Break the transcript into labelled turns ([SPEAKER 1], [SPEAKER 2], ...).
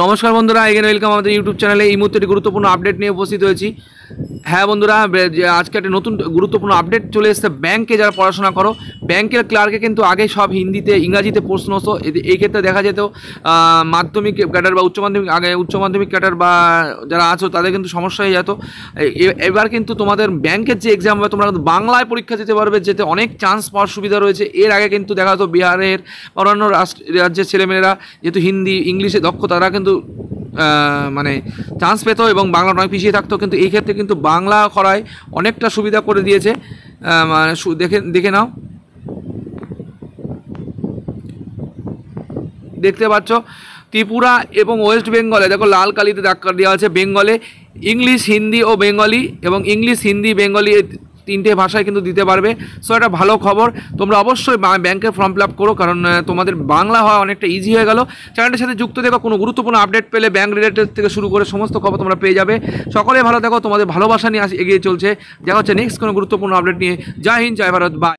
[SPEAKER 1] নমস্কার বন্ধুরা again welcome আমাদের ইউটিউব চ্যানেলে এই মুহূর্তে একটি গুরুত্বপূর্ণ আপডেট নিয়ে উপস্থিত হয়েছি হ্যাঁ বন্ধুরা আজকে একটা নতুন গুরুত্বপূর্ণ আপডেট চলে এসেছে ব্যাংকে যারা পড়াশোনা করো ব্যাংকের ক্লার্কে কিন্তু আগে সব হিন্দিতে ইংরাজিতে প্রশ্ন হতো এই ক্ষেত্রে দেখা যেত মাধ্যমিক ক্যাডার বা উচ্চ মাধ্যমিক আগে উচ্চ মাধ্যমিক ক্যাডার বা যারা আছো তাদের কিন্তু সমস্যা হয়ে যেত এবার কিন্তু তোমাদের ব্যাংকের যে এক্সাম হবে তোমরা কিন্তু বাংলায় পরীক্ষা দিতে পারবে যেতে অনেক চান্স পাওয়ার সুবিধা রয়েছে এর আগে কিন্তু দেখা যেত বিহারের অন্যান্য রাষ্ট্র রাজ্যের ছেলেমেয়েরা যেহেতু হিন্দি ইংলিশে দক্ষ তারা কিন্তু মানে চান্স পেত এবং বাংলা অনেক পিছিয়ে থাকতো কিন্তু এই ক্ষেত্রে কিন্তু বাংলা করায় অনেকটা সুবিধা করে দিয়েছে মানে দেখে দেখে নাও দেখতে পাচ্ছ ত্রিপুরা এবং ওয়েস্ট বেঙ্গলে দেখো লাল কালিতে ডাক্তার দেওয়া আছে বেঙ্গলে ইংলিশ হিন্দি ও বেঙ্গলি এবং ইংলিশ হিন্দি বেঙ্গলি তিনটে ভাষায় কিন্তু দিতে পারবে সো এটা ভালো খবর তোমরা অবশ্যই ব্যাংকে ফর্ম ফিল আপ করো কারণ তোমাদের বাংলা হওয়া অনেকটা ইজি হয়ে গেল চ্যানেলটির সাথে যুক্ত থেকে কোনো গুরুত্বপূর্ণ আপডেট পেলে ব্যাংক রিলেটেড থেকে শুরু করে সমস্ত খবর তোমরা পেয়ে যাবে সকলে ভালো দেখো তোমাদের ভালোবাসা নিয়ে এগিয়ে চলছে দেখা হচ্ছে নেক্সট কোনো গুরুত্বপূর্ণ আপডেট নিয়ে জয় হিন্দ জয় ভারত বা